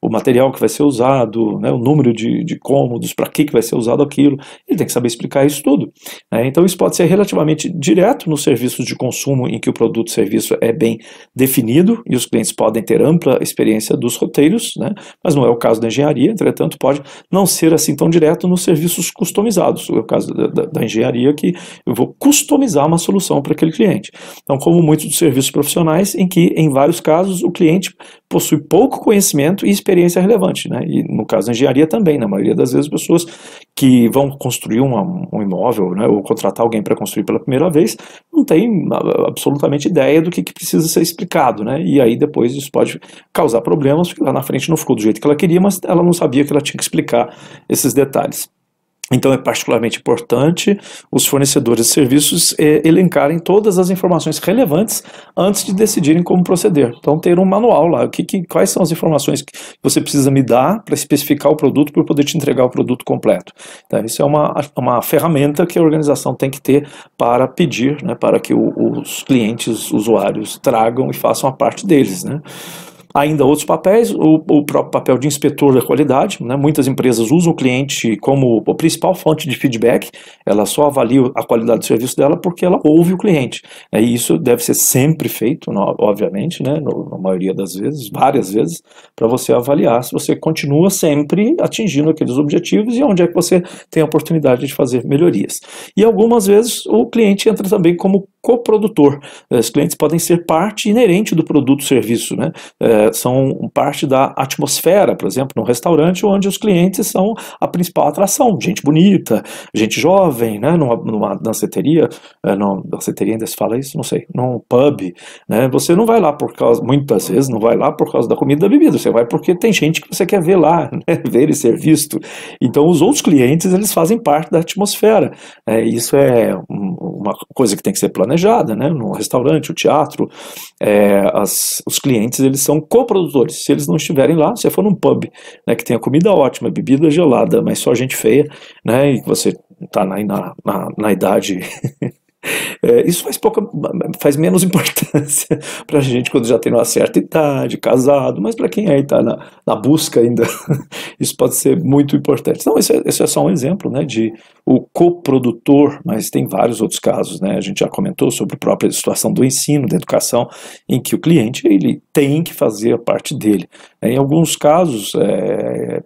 o material material que vai ser usado, né, o número de, de cômodos, para que, que vai ser usado aquilo. Ele tem que saber explicar isso tudo. Né? Então, isso pode ser relativamente direto nos serviços de consumo em que o produto ou serviço é bem definido e os clientes podem ter ampla experiência dos roteiros, né? mas não é o caso da engenharia, entretanto, pode não ser assim tão direto nos serviços customizados. É o caso da, da, da engenharia que eu vou customizar uma solução para aquele cliente. Então, como muitos dos serviços profissionais, em que, em vários casos, o cliente possui pouco conhecimento e experiência relevante. Né? E no caso da engenharia também, na né? maioria das vezes, pessoas que vão construir uma, um imóvel né, ou contratar alguém para construir pela primeira vez não tem absolutamente ideia do que, que, precisa ser explicado. Né? E aí depois isso pode causar problemas, porque lá na frente não ficou do jeito que ela queria, mas ela não sabia que ela tinha que explicar esses detalhes. Então é particularmente importante os fornecedores de serviços eh, elencarem todas as informações relevantes antes de decidirem como proceder. Então ter um manual lá, que, que, quais são as informações que você precisa me dar para especificar o produto para poder te entregar o produto completo. Então isso é uma, uma ferramenta que a organização tem que ter para pedir, né, para que o, os clientes, usuários tragam e façam a parte deles, né? ainda outros papéis, o, o próprio papel de inspetor da qualidade. Né? Muitas empresas usam o cliente como a principal fonte de feedback, ela só avalia a qualidade do serviço dela porque ela ouve o cliente. É, e isso deve ser sempre feito, obviamente, né? na maioria das vezes, várias vezes, para você avaliar se você continua sempre atingindo aqueles objetivos e onde é que você tem a oportunidade de fazer melhorias. E algumas vezes o cliente entra também como coprodutor. Os clientes podem ser parte inerente do produto ou serviço. Né? É, são parte da atmosfera, por exemplo, num restaurante onde os clientes são a principal atração, gente bonita, gente jovem, né, numa, numa danceteria, é, não, danceteria ainda se fala isso, não sei, num pub, né, você não vai lá por causa, muitas vezes não vai lá por causa da comida e da bebida, você vai porque tem gente que você quer ver lá, né, ver e ser visto. Então os outros clientes, eles fazem parte da atmosfera, é, isso é uma coisa que tem que ser planejada, né, no restaurante, o teatro, é, as, os clientes, eles são coprodutores. Se eles não estiverem lá, você for num pub, né, que tenha comida ótima, bebida gelada, mas só gente feia, né, e você está na, na, na idade É, isso faz pouca, faz menos importância para a gente quando já tem uma certa idade, casado, mas para quem aí está na, na, busca ainda, isso pode ser muito importante. Então, esse é, esse é, só um exemplo né, de o coprodutor, mas tem vários outros casos. Né, a gente já comentou sobre a própria situação do ensino, da educação, em que o cliente ele tem que fazer a parte dele. Em alguns casos, é,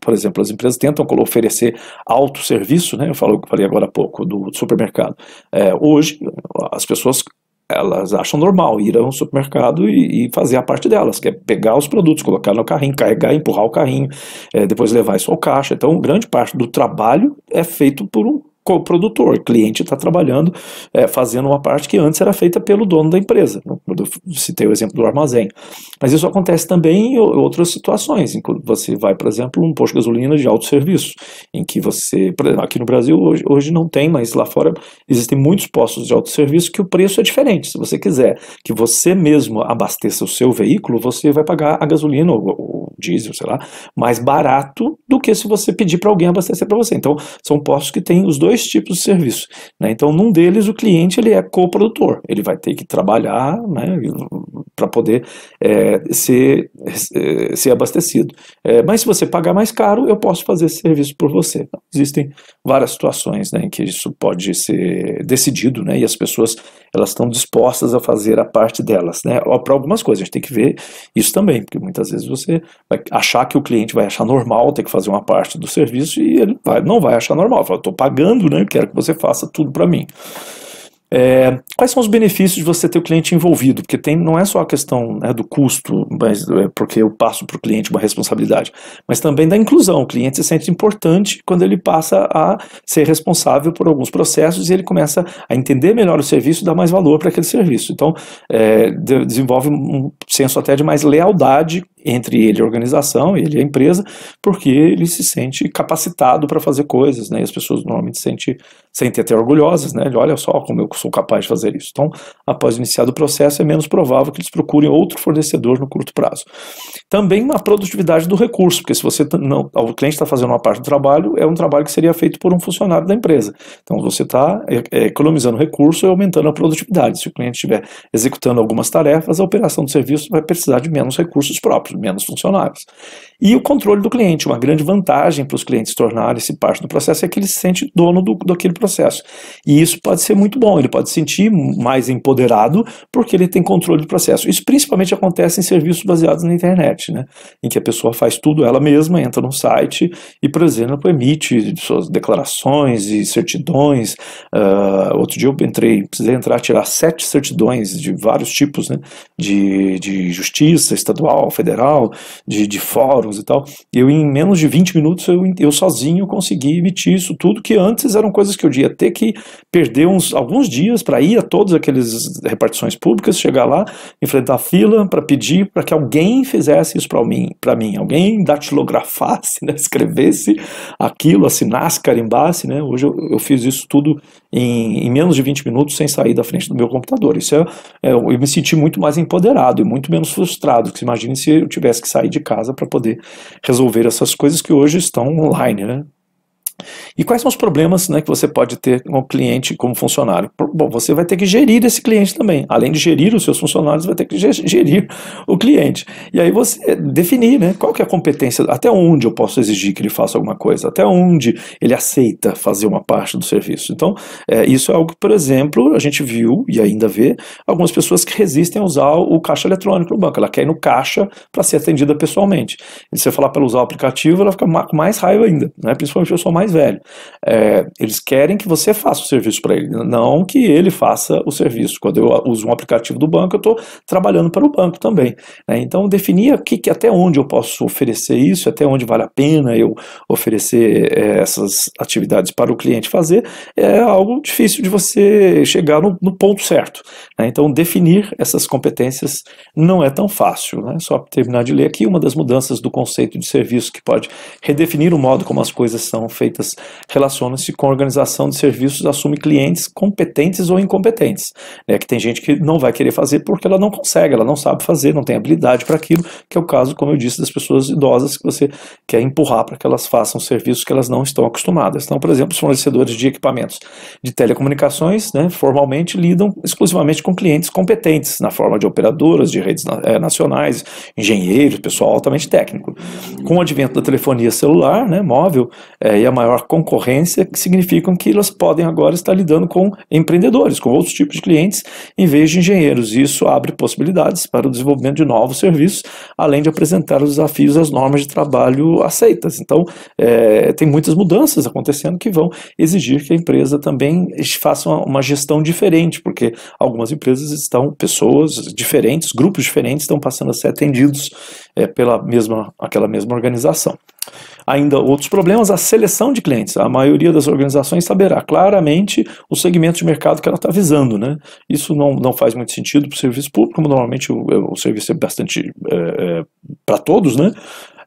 por exemplo, as empresas tentam oferecer alto serviço né? Eu falo que falei agora há pouco do supermercado. É, hoje as pessoas elas acham normal ir ao supermercado e, e, fazer a parte delas, que é pegar os produtos, colocar no carrinho, carregar, empurrar o carrinho, é, depois levar isso ao caixa. Então, grande parte do trabalho é feito por um com O produtor, cliente está trabalhando, é, fazendo uma parte que antes era feita pelo dono da empresa. Eu citei o exemplo do armazém. Mas isso acontece também em outras situações. Em que você vai, por exemplo, um posto de gasolina de serviço, em que você, exemplo, aqui no Brasil hoje, hoje não tem, mas lá fora existem muitos postos de serviço que o preço é diferente. Se você quiser que você mesmo abasteça o seu veículo, você vai pagar a gasolina ou diesel, sei lá, mais barato do que se você pedir para alguém abastecer para você. Então, são postos que têm os dois tipos de serviço. Né? Então, num deles, o cliente ele é coprodutor, ele vai ter que trabalhar né, para poder é, ser, é, ser abastecido. É, mas se você pagar mais caro, eu posso fazer esse serviço por você. Então, existem várias situações né, em que isso pode ser decidido né, e as pessoas elas estão dispostas a fazer a parte delas, né? Para algumas coisas, a gente tem que ver isso também, porque muitas vezes você vai achar que o cliente vai achar normal ter que fazer uma parte do serviço e ele vai, não vai achar normal, fala, estou pagando, né? Quero que você faça tudo para mim. É, quais são os benefícios de você ter o cliente envolvido? Porque tem, não é só a questão né, do custo, mas é porque eu passo para o cliente uma responsabilidade, mas também da inclusão. O cliente se sente importante quando ele passa a ser responsável por alguns processos e ele começa a entender melhor o serviço, dar mais valor para aquele serviço. Então, é, desenvolve um senso até de mais lealdade entre ele a organização, ele a empresa, porque ele se sente capacitado para fazer coisas, né? E as pessoas normalmente se sentem, sentem até orgulhosas, né? Ele, olha só como eu sou capaz de fazer isso. Então, após iniciar o processo, é menos provável que eles procurem outro fornecedor no curto prazo. Também na produtividade do recurso, porque se você não, o cliente está fazendo uma parte do trabalho, é um trabalho que seria feito por um funcionário da empresa. Então você está é, é, economizando recurso e aumentando a produtividade. Se o cliente estiver executando algumas tarefas, a operação do serviço vai precisar de menos recursos próprios, menos funcionários. E o controle do cliente, uma grande vantagem para os clientes tornarem-se parte do processo é que ele se sente dono do, daquele processo. E isso pode ser muito bom, ele pode se sentir mais empoderado porque ele tem controle do processo. Isso principalmente acontece em serviços baseados na internet, né? em que a pessoa faz tudo ela mesma, entra no site e, por exemplo, emite suas declarações e certidões. Uh, outro dia eu entrei, precisei entrar, tirar sete certidões de vários tipos, né? de, de justiça estadual, federal, de, de fóruns, e tal. Eu, em menos de 20 minutos, eu, eu sozinho consegui emitir isso tudo, que antes eram coisas que eu ia ter que perder uns, alguns dias para ir a todas aquelas repartições públicas, chegar lá, enfrentar a fila para pedir para que alguém fizesse isso para mim, pra mim, alguém datilografasse, né, escrevesse aquilo, assinasse, carimbasse. Né? Hoje eu, eu fiz isso tudo em, em, menos de 20 minutos sem sair da frente do meu computador. Isso é, é eu me senti muito mais empoderado e muito menos frustrado, que imagine se eu tivesse que sair de casa para poder resolver essas coisas que hoje estão online, né? E quais são os problemas né, que você pode ter como cliente, como funcionário? Bom, você vai ter que gerir esse cliente também. Além de gerir os seus funcionários, vai ter que gerir o cliente. E aí você definir né, qual que é a competência, até onde eu posso exigir que ele faça alguma coisa, até onde ele aceita fazer uma parte do serviço. Então, é, isso é algo que, por exemplo, a gente viu e ainda vê algumas pessoas que resistem a usar o caixa eletrônico no banco. Ela quer ir no caixa para ser atendida pessoalmente. E se você falar para usar o aplicativo, ela fica com mais raiva ainda, né, principalmente a pessoa mais mais velho. É, eles querem que você faça o serviço para ele, não que ele faça o serviço. Quando eu uso um aplicativo do banco, eu estou trabalhando para o banco também. Né? Então, definir que, até onde eu posso oferecer isso, até onde vale a pena eu oferecer é, essas atividades para o cliente fazer, é algo difícil de você chegar no, no ponto certo. Né? Então, definir essas competências não é tão fácil. Né? Só para terminar de ler aqui, uma das mudanças do conceito de serviço que pode redefinir o modo como as coisas são feitas feitas relacionam-se com a organização de serviços, assume clientes competentes ou incompetentes. é Que tem gente que não vai querer fazer porque ela não consegue, ela não sabe fazer, não tem habilidade para aquilo, que é o caso, como eu disse, das pessoas idosas que você quer empurrar para que elas façam serviços que elas não estão acostumadas. Então, por exemplo, os fornecedores de equipamentos de telecomunicações, né, formalmente lidam exclusivamente com clientes competentes na forma de operadoras, de redes eh, nacionais, engenheiros, pessoal altamente técnico. Com o advento da telefonia celular, né, móvel, é, e a maior concorrência, que significam que elas podem agora estar lidando com empreendedores, com outros tipos de clientes, em vez de engenheiros. Isso abre possibilidades para o desenvolvimento de novos serviços, além de apresentar os desafios às normas de trabalho aceitas. Então, é, tem muitas mudanças acontecendo que vão exigir que a empresa também faça uma, uma gestão diferente, porque algumas empresas estão, pessoas diferentes, grupos diferentes estão passando a ser atendidos é, pela mesma, aquela mesma organização. Ainda outros problemas, a seleção de clientes. A maioria das organizações saberá claramente o segmento de mercado que ela está visando. Né? Isso não, não faz muito sentido para o serviço público, como normalmente o, o serviço é bastante é, é, para todos, né?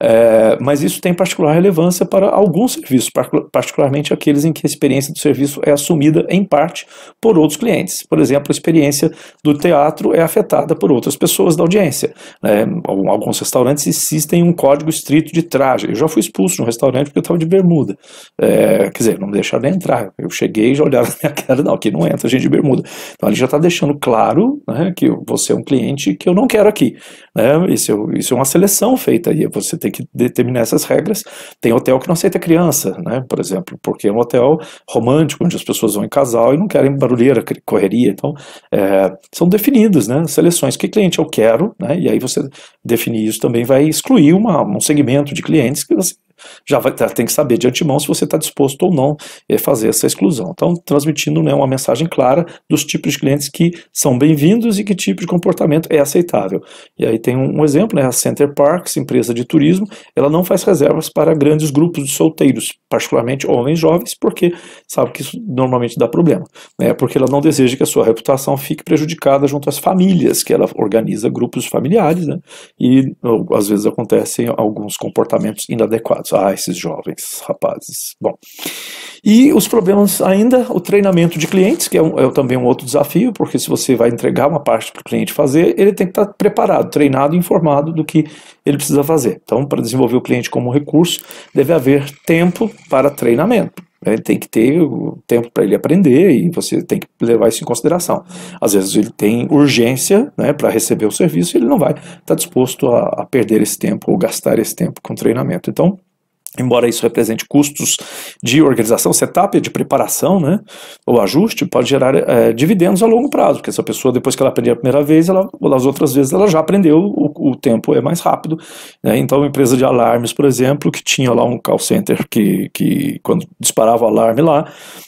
É, mas isso tem particular relevância para alguns serviços, particularmente aqueles em que a experiência do serviço é assumida em parte por outros clientes. Por exemplo, a experiência do teatro é afetada por outras pessoas da audiência. Né? alguns restaurantes insistem em um código estrito de traje. Eu já fui expulso de um restaurante porque eu estava de bermuda. É, quer dizer, não me deixaram nem entrar. Eu cheguei e já olharam na minha cara, não, aqui não entra gente de bermuda. Então ele já está deixando claro né, que você é um cliente que eu não quero aqui. Né? Isso, é, isso é uma seleção feita aí. Você tem tem que determinar essas regras. Tem hotel que não aceita criança, né, por exemplo, porque é um hotel romântico, onde as pessoas vão em casal e não querem barulheira, correria. Então, é, são definidos, né, seleções. Que cliente eu quero, né, e aí você definir isso também vai excluir uma, um segmento de clientes que você já, vai, tá, tem que saber de antemão se você está disposto ou não a eh, fazer essa exclusão. Então, transmitindo né, uma mensagem clara dos tipos de clientes que são bem-vindos e que tipo de comportamento é aceitável. E aí tem um, exemplo, né, a Center Parks, empresa de turismo, ela não faz reservas para grandes grupos de solteiros, particularmente homens jovens, porque sabe que isso normalmente dá problema, né, porque ela não deseja que a sua reputação fique prejudicada junto às famílias, que ela organiza grupos familiares, né, e às vezes acontecem alguns comportamentos inadequados alimentados. Ah, esses jovens rapazes. Bom, e os problemas ainda, o treinamento de clientes, que é, um, é também um outro desafio, porque se você vai entregar uma parte para o cliente fazer, ele tem que estar preparado, treinado e informado do que ele precisa fazer. Então, para desenvolver o cliente como recurso, deve haver tempo para treinamento. Né, ele tem que ter o tempo para ele aprender e você tem que levar isso em consideração. Às vezes ele tem urgência né, para receber o serviço e ele não vai estar tá disposto a, a, perder esse tempo ou gastar esse tempo com treinamento. Então, embora isso represente custos de organização, setup, de preparação, né, ou ajuste, pode gerar é, dividendos a longo prazo, porque essa pessoa, depois que ela aprendeu a primeira vez, ela, as outras vezes ela já aprendeu, o, o tempo é mais rápido. Né? Então, uma empresa de alarmes, por exemplo, que tinha lá um call center que, que quando disparava o alarme lá,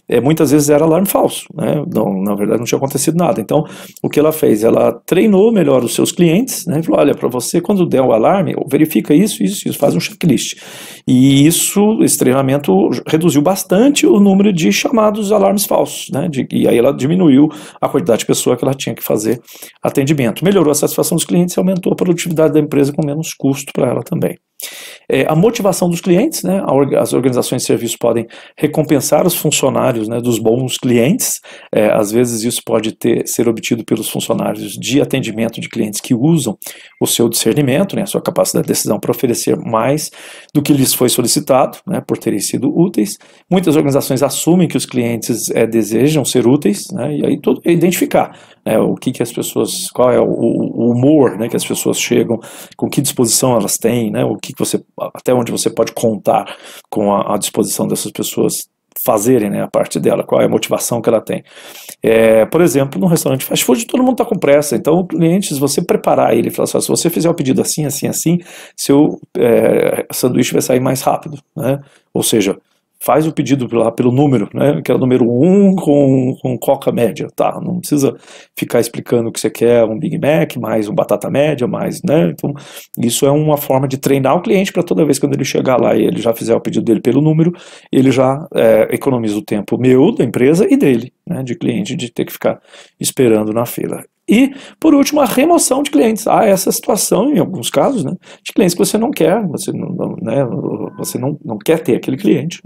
é, muitas vezes era alarme falso, né? não, na verdade não tinha acontecido nada. Então, o que ela fez? Ela treinou melhor os seus clientes, né? falou, olha, para você, quando der o alarme, verifica isso, isso, isso, faz um checklist. E e isso, esse treinamento, reduziu bastante o número de chamados alarmes falsos, né? De, e aí ela diminuiu a quantidade de pessoa que ela tinha que fazer atendimento. Melhorou a satisfação dos clientes e aumentou a produtividade da empresa com menos custo para ela também. É, a motivação dos clientes, né? as organizações de serviço podem recompensar os funcionários né, dos bons clientes, é, às vezes isso pode ter, ser obtido pelos funcionários de atendimento de clientes que usam o seu discernimento, né, a sua capacidade de decisão para oferecer mais do que lhes foi solicitado, né, por terem sido úteis. Muitas organizações assumem que os clientes é, desejam ser úteis, né, e aí tudo é identificar né, o que, que as pessoas, qual é o, o, humor né, que as pessoas chegam, com que disposição elas têm, né, o que, que você, até onde você pode contar com a, a disposição dessas pessoas fazerem né, a parte dela, qual é a motivação que ela tem. É, por exemplo, num restaurante fast food, todo mundo está com pressa, então o cliente, se você preparar ele, falar assim, se você fizer o um pedido assim, assim, assim, seu é, sanduíche vai sair mais rápido, né? ou seja, faz o pedido lá pelo número, né? É o número 1 um com, com coca média, tá? Não precisa ficar explicando que você quer um Big Mac, mais um batata média, mais, né? Então, isso é uma forma de treinar o cliente para toda vez que ele chegar lá e ele já fizer o pedido dele pelo número, ele já é, economiza o tempo meu, da empresa e dele, né? De cliente, de ter que ficar esperando na fila. E, por último, a remoção de clientes. Há essa situação, em alguns casos, né, de clientes que você não quer, você não, né, você não, não quer ter aquele cliente.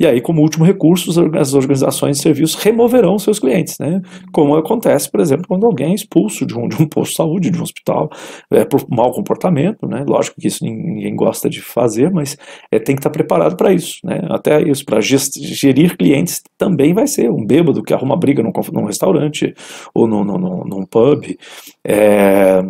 E aí, como último recurso, as organizações de serviços removerão seus clientes, né, como acontece, por exemplo, quando alguém é expulso de um, de um posto de saúde, de um hospital, é, por mau comportamento. Né, lógico que isso ninguém gosta de fazer, mas é, tem que estar preparado para isso. Né, até isso, para gerir clientes também vai ser um bêbado que arruma briga num, num restaurante ou num, num num pub, é,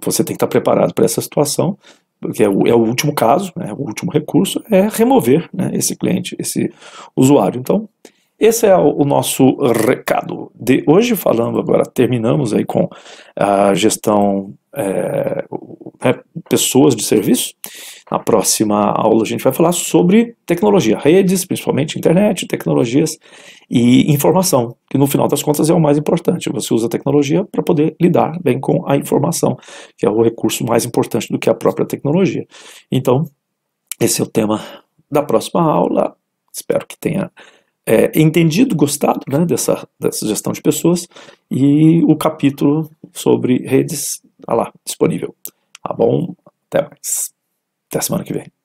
você tem que estar tá preparado para essa situação, porque é o, é o último caso, né, o último recurso, é remover né, esse cliente, esse usuário. Então, esse é o nosso recado de hoje, falando agora, terminamos aí com a gestão é, né, pessoas de serviço. Na próxima aula a gente vai falar sobre tecnologia, redes, principalmente internet, tecnologias e informação, que no final das contas é o mais importante. Você usa a tecnologia para poder lidar bem com a informação, que é o recurso mais importante do que a própria tecnologia. Então, esse é o tema da próxima aula. Espero que tenha é, entendido, gostado né, dessa, dessa gestão de pessoas e o capítulo sobre redes, tá lá, disponível. Tá bom? Até mais. Até semana que vem.